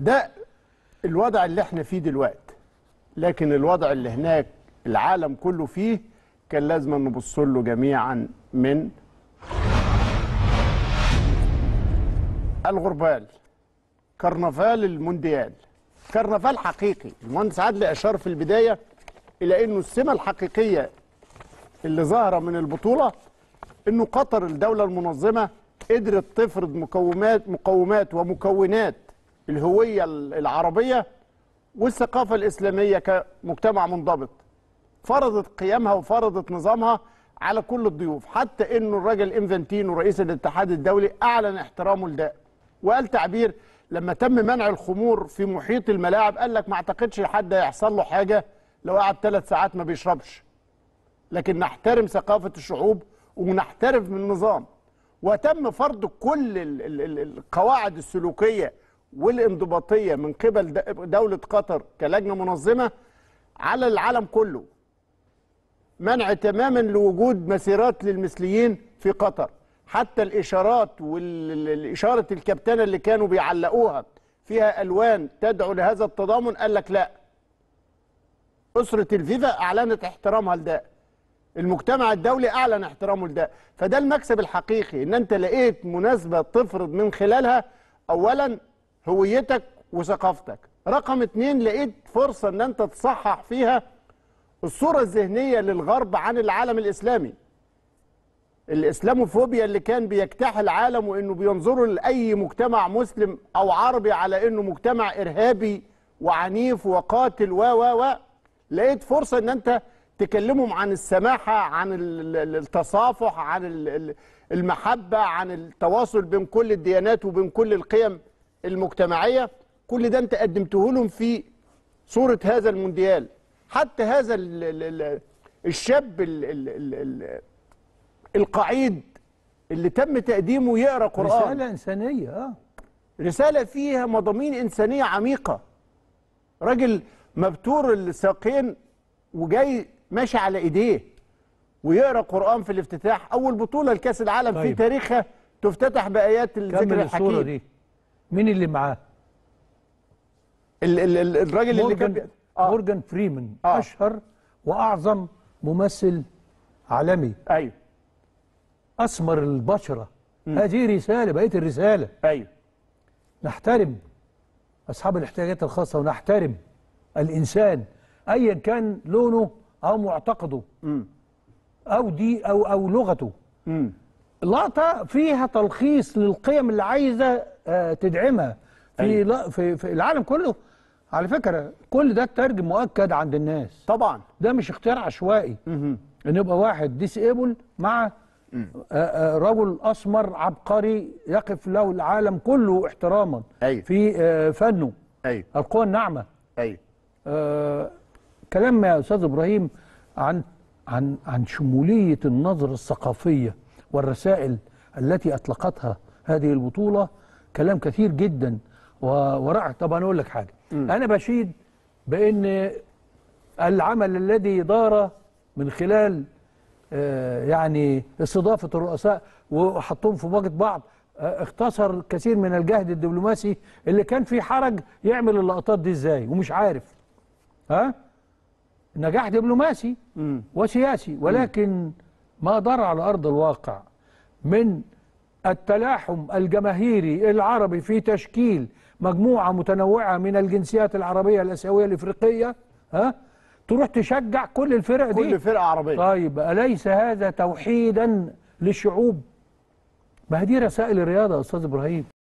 ده الوضع اللي احنا فيه دلوقتي لكن الوضع اللي هناك العالم كله فيه كان لازم نبص له جميعا من الغربال كرنفال المونديال كرنفال حقيقي المهندس عدلي اشار في البدايه الى انه السمه الحقيقيه اللي ظاهره من البطوله انه قطر الدوله المنظمه قدرت تفرض مقومات مقومات ومكونات الهوية العربية والثقافة الإسلامية كمجتمع منضبط فرضت قيامها وفرضت نظامها على كل الضيوف حتى انه الراجل انفنتينو رئيس الاتحاد الدولي اعلن احترامه لده وقال تعبير لما تم منع الخمور في محيط الملاعب قال لك ما اعتقدش حد هيحصل له حاجه لو قعد ثلاث ساعات ما بيشربش لكن نحترم ثقافه الشعوب ونحترم النظام وتم فرض كل القواعد السلوكيه والانضباطيه من قبل دوله قطر كلجنه منظمه على العالم كله منع تماما لوجود مسيرات للمثليين في قطر حتى الاشارات والاشاره الكابتنه اللي كانوا بيعلقوها فيها الوان تدعو لهذا التضامن قال لك لا اسره الفيفا اعلنت احترامها لده المجتمع الدولي اعلن احترامه لده فده المكسب الحقيقي ان انت لقيت مناسبه تفرض من خلالها اولا هويتك وثقافتك رقم اتنين لقيت فرصة ان انت تصحح فيها الصورة الذهنية للغرب عن العالم الاسلامي الاسلاموفوبيا اللي كان بيجتاح العالم وانه بينظروا لاي مجتمع مسلم او عربي على انه مجتمع ارهابي وعنيف وقاتل و و و لقيت فرصه ان انت تكلمهم عن السماحه عن التصافح عن المحبه عن التواصل بين كل الديانات وبين كل القيم المجتمعيه كل ده انت قدمته لهم في صوره هذا المونديال حتى هذا الـ الـ الشاب الـ الـ الـ القعيد اللي تم تقديمه يقرا قران رساله انسانيه اه رساله فيها مضامين انسانيه عميقه راجل مبتور الساقين وجاي ماشي على ايديه ويقرا قران في الافتتاح اول بطوله لكاس العالم طيب. في تاريخها تفتتح بايات الذكر الحكيم مين اللي معاه؟ ال ال الراجل اللي كان آه. مورجان فريمان آه. اشهر واعظم ممثل عالمي ايوه اسمر البشره م. هذه رساله بقيه الرساله ايوه نحترم اصحاب الاحتياجات الخاصه ونحترم الانسان ايا كان لونه او معتقده م. او دي او او لغته م. لقطه فيها تلخيص للقيم اللي عايزه آه، تدعمها في, أيوة. في في العالم كله على فكره كل ده الترجم مؤكد عند الناس طبعا ده مش اختيار عشوائي ان يبقى واحد ديسيبل مع آه، آه، رجل اسمر عبقري يقف له العالم كله احتراما أي. أيوة. في فنه أي. أيوة. القوى الناعمه ايوه كلام يا استاذ ابراهيم عن عن عن شموليه النظره الثقافيه والرسائل التي اطلقتها هذه البطوله كلام كثير جدا ورائع انا اقول لك حاجه م. انا بشيد بان العمل الذي دار من خلال آه، يعني استضافه الرؤساء وحطهم في مواجهه بعض آه، اختصر كثير من الجهد الدبلوماسي اللي كان في حرج يعمل اللقطات دي ازاي ومش عارف ها نجاح دبلوماسي م. وسياسي ولكن ما دار على ارض الواقع من التلاحم الجماهيري العربي في تشكيل مجموعة متنوعة من الجنسيات العربية الأسيوية الإفريقية ها تروح تشجع كل الفرق دي كل فرقة عربية طيب أليس هذا توحيدا للشعوب ما هي دي رسائل الرياضة يا أستاذ إبراهيم